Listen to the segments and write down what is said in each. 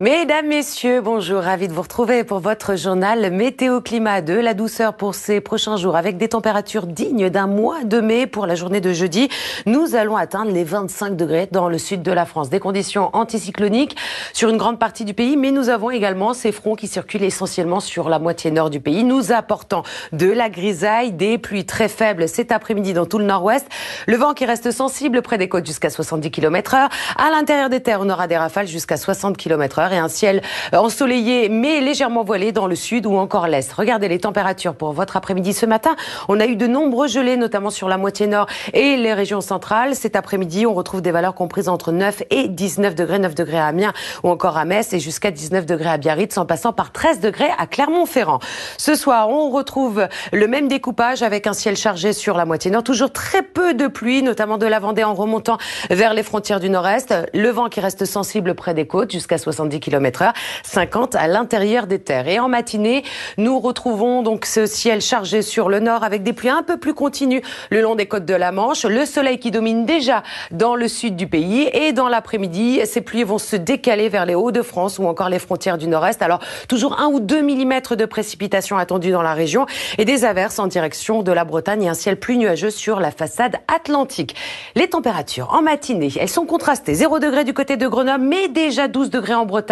Mesdames, Messieurs, bonjour, ravi de vous retrouver pour votre journal Météo Climat 2. La douceur pour ces prochains jours avec des températures dignes d'un mois de mai pour la journée de jeudi. Nous allons atteindre les 25 degrés dans le sud de la France. Des conditions anticycloniques sur une grande partie du pays, mais nous avons également ces fronts qui circulent essentiellement sur la moitié nord du pays, nous apportant de la grisaille, des pluies très faibles cet après-midi dans tout le nord-ouest. Le vent qui reste sensible près des côtes jusqu'à 70 km heure. À l'intérieur des terres, on aura des rafales jusqu'à 60 km heure et un ciel ensoleillé mais légèrement voilé dans le sud ou encore l'est. Regardez les températures pour votre après-midi ce matin. On a eu de nombreux gelées, notamment sur la moitié nord et les régions centrales. Cet après-midi, on retrouve des valeurs comprises entre 9 et 19 degrés, 9 degrés à Amiens ou encore à Metz et jusqu'à 19 degrés à Biarritz en passant par 13 degrés à Clermont-Ferrand. Ce soir, on retrouve le même découpage avec un ciel chargé sur la moitié nord. Toujours très peu de pluie, notamment de la Vendée en remontant vers les frontières du nord-est. Le vent qui reste sensible près des côtes jusqu'à 70 km heure, 50 à l'intérieur des terres. Et en matinée, nous retrouvons donc ce ciel chargé sur le nord avec des pluies un peu plus continues le long des côtes de la Manche, le soleil qui domine déjà dans le sud du pays et dans l'après-midi, ces pluies vont se décaler vers les Hauts-de-France ou encore les frontières du nord-est. Alors, toujours un ou deux millimètres de précipitations attendues dans la région et des averses en direction de la Bretagne et un ciel plus nuageux sur la façade atlantique. Les températures en matinée, elles sont contrastées. 0 degré du côté de Grenoble, mais déjà 12 degrés en Bretagne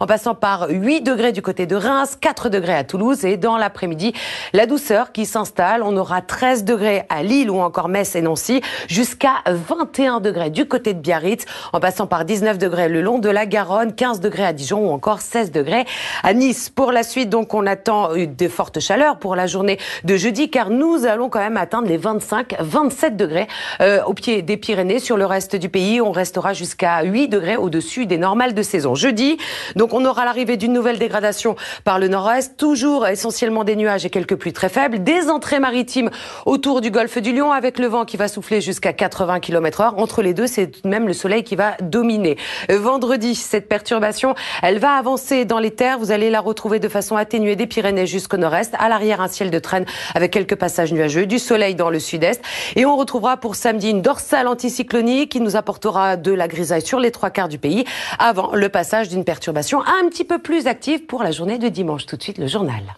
en passant par 8 degrés du côté de Reims, 4 degrés à Toulouse et dans l'après-midi, la douceur qui s'installe. On aura 13 degrés à Lille ou encore Metz et Nancy, jusqu'à 21 degrés du côté de Biarritz, en passant par 19 degrés le long de la Garonne, 15 degrés à Dijon ou encore 16 degrés à Nice. Pour la suite, donc, on attend des fortes chaleurs pour la journée de jeudi, car nous allons quand même atteindre les 25-27 degrés euh, au pied des Pyrénées. Sur le reste du pays, on restera jusqu'à 8 degrés au-dessus des normales de saison. Jeudi, donc on aura l'arrivée d'une nouvelle dégradation par le nord-est, toujours essentiellement des nuages et quelques pluies très faibles, des entrées maritimes autour du golfe du Lion avec le vent qui va souffler jusqu'à 80 km/h. Entre les deux, c'est tout même le soleil qui va dominer. Euh, vendredi, cette perturbation, elle va avancer dans les terres. Vous allez la retrouver de façon atténuée des Pyrénées jusqu'au nord-est. À l'arrière, un ciel de traîne avec quelques passages nuageux, du soleil dans le sud-est. Et on retrouvera pour samedi une dorsale anticyclonique qui nous apportera de la grisaille sur les trois quarts du pays avant le passage d'une perturbation un petit peu plus active pour la journée de dimanche. Tout de suite, le journal.